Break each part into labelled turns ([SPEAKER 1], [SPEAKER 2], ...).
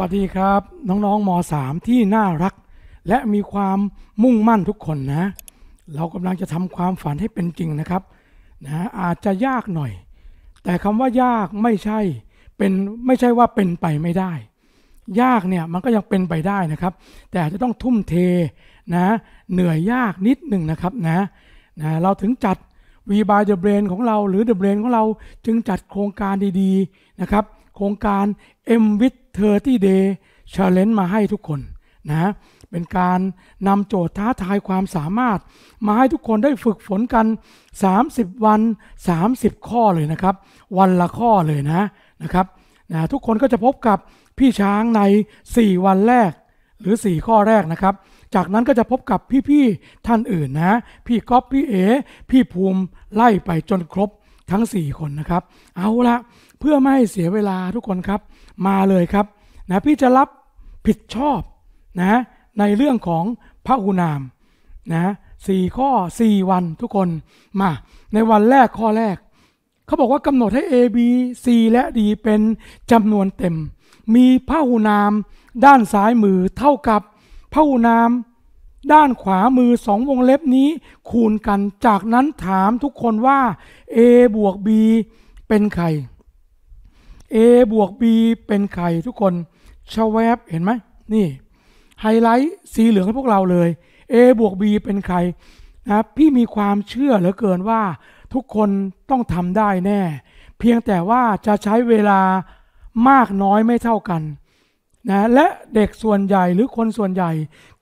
[SPEAKER 1] วัสดีครับน้องๆม .3 ที่น่ารัก และมีความมุ่งมั่นทุกคนนะเรากำลังจะทำความฝันให้เป็นจริงนะครับนะอาจจะยากหน่อย แต่คำว่ายากไม่ใช่เป็นไม่ใช่ว่าเป็นไปไม่ได้ ยากเนี่ย มันก็ยังเป็นไปได้นะครับ แต่จะต้องทุ่มเทนะเหนื่อยยากนิดหนึ่งนะครับนะนะเราถึงจัดวีบายเดอะเบรนของเรา หรือเดอะเบรนของเราจึงจัดโครงการดีๆนะครับโครงการ M with 30 Day Challenge มาให้ทุกคนนะ เป็นการนำโจทย์ท้าทายความสามารถ มาให้ทุกคนได้ฝึกฝนกัน 30 วัน 30 ข้อเลยนะครับ วันละข้อเลยนะนะครับนะทุกคนก็จะพบกับพี่ช้างใน 4 วันแรกหรือ 4 ข้อแรกนะครับ จากนั้นก็จะพบกับพี่ ๆ ท่านอื่นนะ พี่ก๊อฟพี่เอ พี่ภูมิไล่ไปจนครบทั้ง4คนนะครับ เอาละเพื่อไม่ให้เสียเวลาทุกคนครับมาเลยครับ นะพี่จะรับผิดชอบนะในเรื่องของพระหุนามนะสี่ข้อ 4 วันทุกคนมาในวันแรกข้อแรกเขาบอกว่ากำหนดให้ A B C และ D เป็นจำนวนเต็มมีพระหุนามด้านซ้ายมือเท่ากับพระหุนามด้านขวามือสองวงเล็บนี้คูณกัน จากนั้นถามทุกคนว่า a บวก b เป็นใคร a บวก b เป็นใครทุกคนชแวบเห็นไหม นี่ ไฮไลท์สีเหลืองให้พวกเราเลย a บวก b เป็นใครนะพี่มีความเชื่อเหลือเกินว่าทุกคนต้องทำได้แน่ เพียงแต่ว่าจะใช้เวลามากน้อยไม่เท่ากันนะและเด็กส่วนใหญ่หรือคนส่วนใหญ่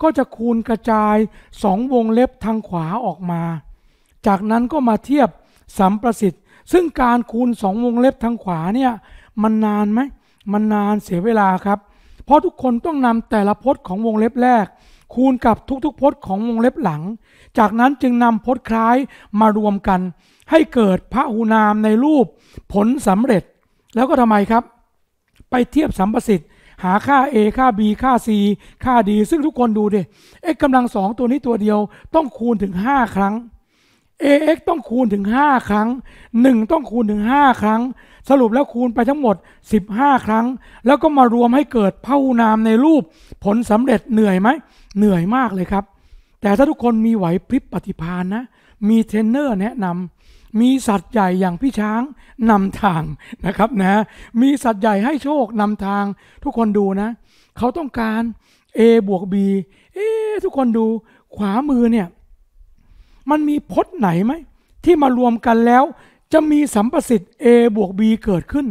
[SPEAKER 1] ก็จะคูณกระจายสองวงเล็บทางขวาออกมา จากนั้นก็มาเทียบสัมประสิทธิ์ ซึ่งการคูณสองวงเล็บทางขวาเนี่ยมันนานไหม มันนานเสียเวลาครับ เพราะทุกคนต้องนำแต่ละพจน์ของวงเล็บแรก คูณกับทุกๆพจน์ของวงเล็บหลัง จากนั้นจึงนำพจน์คล้ายมารวมกัน ให้เกิดพระหูนามในรูปผลสำเร็จ แล้วก็ทำไมครับ ไปเทียบสัมประสิทธิ์หาค่า A ค่า B ค่า C ค่า D ซึ่งทุกคนดูดิ x กำลังสองตัวนี้ตัวเดียวต้องคูณถึง 5 ครั้ง ax ต้องคูณถึง 5 ครั้ง 1 ต้องคูณถึง 5 ครั้ง สรุปแล้วคูณไปทั้งหมด 15 ครั้ง แล้วก็มารวมให้เกิดพหุนามในรูป ผลสำเร็จเหนื่อยไหมเหนื่อยมากเลยครับ แต่ถ้าทุกคนมีไหวพริบปฏิภาณนะ มีเทรนเนอร์แนะนำมีสัตว์ใหญ่อย่างพี่ช้างนำทางนะครับนะมีสัตว์ใหญ่ให้โชคนำทางทุกคนดูนะ เขาต้องการ A บวก B เอ๊ทุกคนดูขวามือเนี่ย มันมีพจน์ไหนไหมที่มารวมกันแล้ว จะมีสัมประสิทธิ์ A บวก B เกิดขึ้น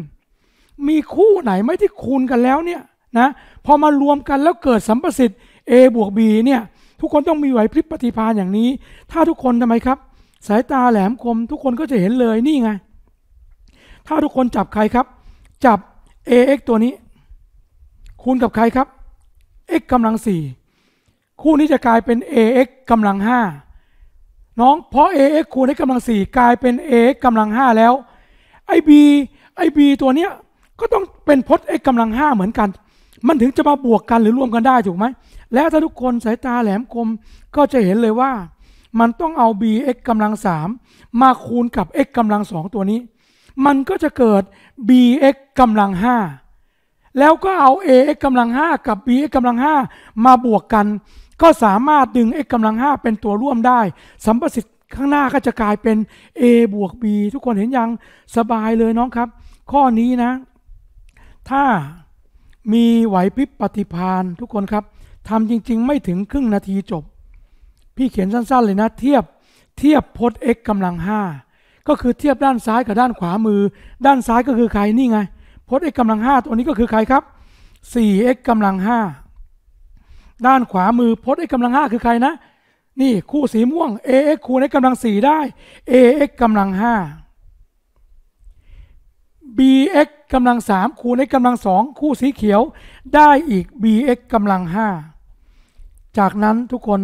[SPEAKER 1] มีคู่ไหนไหมที่คูณกันแล้วเนี่ยนะพอมารวมกันแล้วเกิดสัมประสิทธิ์ A บวก B เนี่ย ทุกคนต้องมีไหวพริบปฏิภาณอย่างนี้ ถ้าทุกคนทำไมครับสายตาแหลมคมทุกคนก็จะเห็นเลยนี่ไงถ้าทุกคนจับใครครับ จับ ax ตัวนี้ คูณกับใครครับ x กำลังสี่คู่นี้จะกลายเป็น ax กำลังห้าน้องเพราะ ax คูณ x กำลังสี่กลายเป็น ax กำลังห้าแล้วไอ b ไอ b ตัวเนี้ยก็ต้องเป็นพจน์ x กำลังห้าเหมือนกัน มันถึงจะมาบวกกันหรือรวมกันได้ถูกไหมแล้วถ้าทุกคนสายตาแหลมคมก็จะเห็นเลยว่ามันต้องเอา bx กำลังสามมาคูณกับ x กำลังสองตัวนี้ มันก็จะเกิด bx กำลังห้าแล้วก็เอา ax กำลังห้ากับ bx กำลังห้ามาบวกกัน ก็สามารถดึง x กำลังห้าเป็นตัวร่วมได้ สัมประสิทธิ์ข้างหน้าก็จะกลายเป็น a บวก b ทุกคนเห็นยังสบายเลยน้องครับ ข้อนี้นะ ถ้ามีไหวพริบปฏิพานทุกคนครับ ทำจริงๆไม่ถึงครึ่งนาทีจบพี่เขียนสั้นๆเลยนะเทียบเทียบพจน์ x กำลัง5ก็คือเทียบด้านซ้ายกับด้านขวามือ ด้านซ้ายก็คือใครนี่ไง พจน์ x กำลัง5ตัวนี้ก็คือใครครับ 4x กำลัง5ด้านขวามือพจน์ x กำลัง5คือใครนะนี่คู่สีม่วง ax คูณ x กำลัง4ได้ ax กำลัง5 bx กำลัง3คูณ x กำลัง2คู่สีเขียวได้อีก bx กำลัง5จากนั้นทุกคน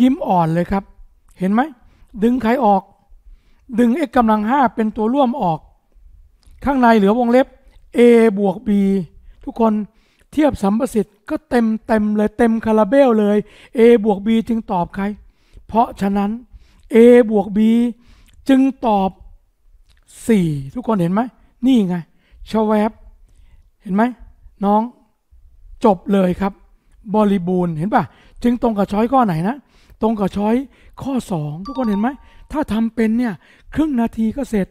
[SPEAKER 1] ยิ้มอ่อนเลยครับ เห็นไหม ดึงไขออก ดึง x กำลังห้าเป็นตัวร่วมออก ข้างในเหลือวงเล็บ a บวก b ทุกคน เทียบสัมประสิทธิ์ ก็เต็มเต็มเลยเต็มคาราเบลเลย a บวก b จึงตอบใคร เพราะฉะนั้น a บวก b จึงตอบ 4 ทุกคนเห็นไหม นี่ไงชวบ เห็นไหม น้องจบเลยครับบริบูรณ์เห็นป่ะจึงตรงกับช้อยข้อไหนนะตรงกับช้อยข้อ 2 ทุกคนเห็นไหม ถ้าทำเป็นเนี่ยครึ่งนาทีก็เสร็จ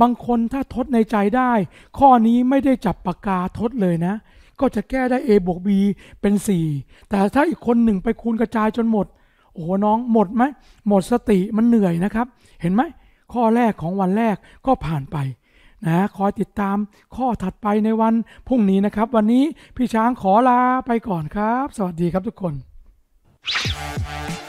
[SPEAKER 1] บางคนถ้าทดในใจได้ ข้อนี้ไม่ได้จับปากกาทดเลยนะ ก็จะแก้ได้ A บวก B เป็น 4 แต่ถ้าอีกคนหนึ่งไปคูณกระจายจนหมด โอ้โห น้องหมดไหมหมดสติมันเหนื่อยนะครับ เห็นไหม ข้อแรกของวันแรกก็ผ่านไป นะคอยติดตามข้อถัดไปในวันพรุ่งนี้นะครับ วันนี้พี่ช้างขอลาไปก่อนครับ สวัสดีครับทุกคน